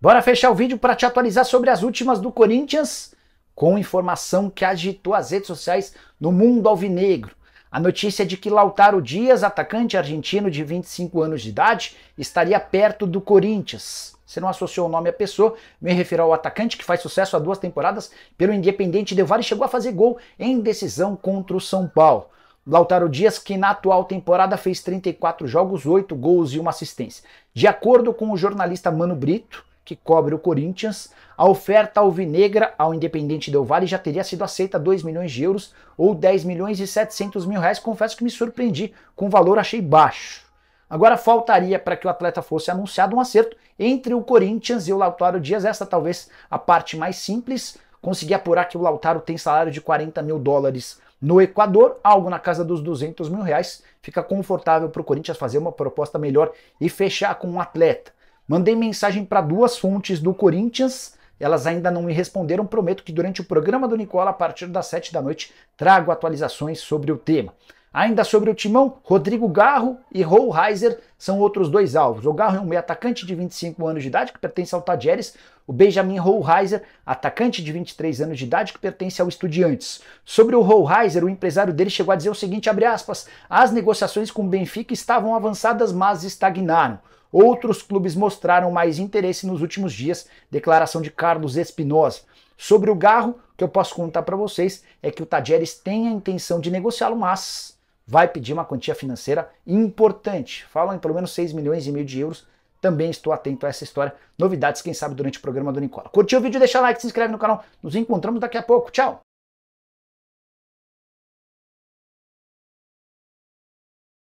Bora fechar o vídeo para te atualizar sobre as últimas do Corinthians com informação que agitou as redes sociais no mundo alvinegro. A notícia é de que Lautaro Dias, atacante argentino de 25 anos de idade, estaria perto do Corinthians. Você não associou o nome à pessoa, me refiro ao atacante que faz sucesso há duas temporadas pelo Independente Del Valle e chegou a fazer gol em decisão contra o São Paulo. Lautaro Dias, que na atual temporada fez 34 jogos, 8 gols e uma assistência. De acordo com o jornalista Mano Brito, que cobre o Corinthians, a oferta alvinegra ao Independente Del Vale já teria sido aceita 2 milhões de euros ou 10 milhões e 700 mil reais. Confesso que me surpreendi com o valor, achei baixo. Agora faltaria para que o atleta fosse anunciado um acerto entre o Corinthians e o Lautaro Dias. Essa talvez a parte mais simples. Consegui apurar que o Lautaro tem salário de 40 mil dólares no Equador, algo na casa dos 200 mil reais. Fica confortável para o Corinthians fazer uma proposta melhor e fechar com um atleta. Mandei mensagem para duas fontes do Corinthians, elas ainda não me responderam. Prometo que durante o programa do Nicola, a partir das 7 da noite, trago atualizações sobre o tema. Ainda sobre o timão, Rodrigo Garro e Rolheiser são outros dois alvos. O Garro é um meio atacante de 25 anos de idade que pertence ao Tadjeres. O Benjamin Rollheiser, atacante de 23 anos de idade que pertence ao Estudiantes. Sobre o Rollheiser, o empresário dele chegou a dizer o seguinte, aspas, as negociações com o Benfica estavam avançadas, mas estagnaram. Outros clubes mostraram mais interesse nos últimos dias, declaração de Carlos Espinosa. Sobre o Garro, o que eu posso contar para vocês é que o Tadjeres tem a intenção de negociá-lo, mas vai pedir uma quantia financeira importante. Falam em pelo menos 6 milhões e meio de euros. Também estou atento a essa história. Novidades, quem sabe, durante o programa do Nicola. Curtiu o vídeo, deixa like, se inscreve no canal. Nos encontramos daqui a pouco. Tchau!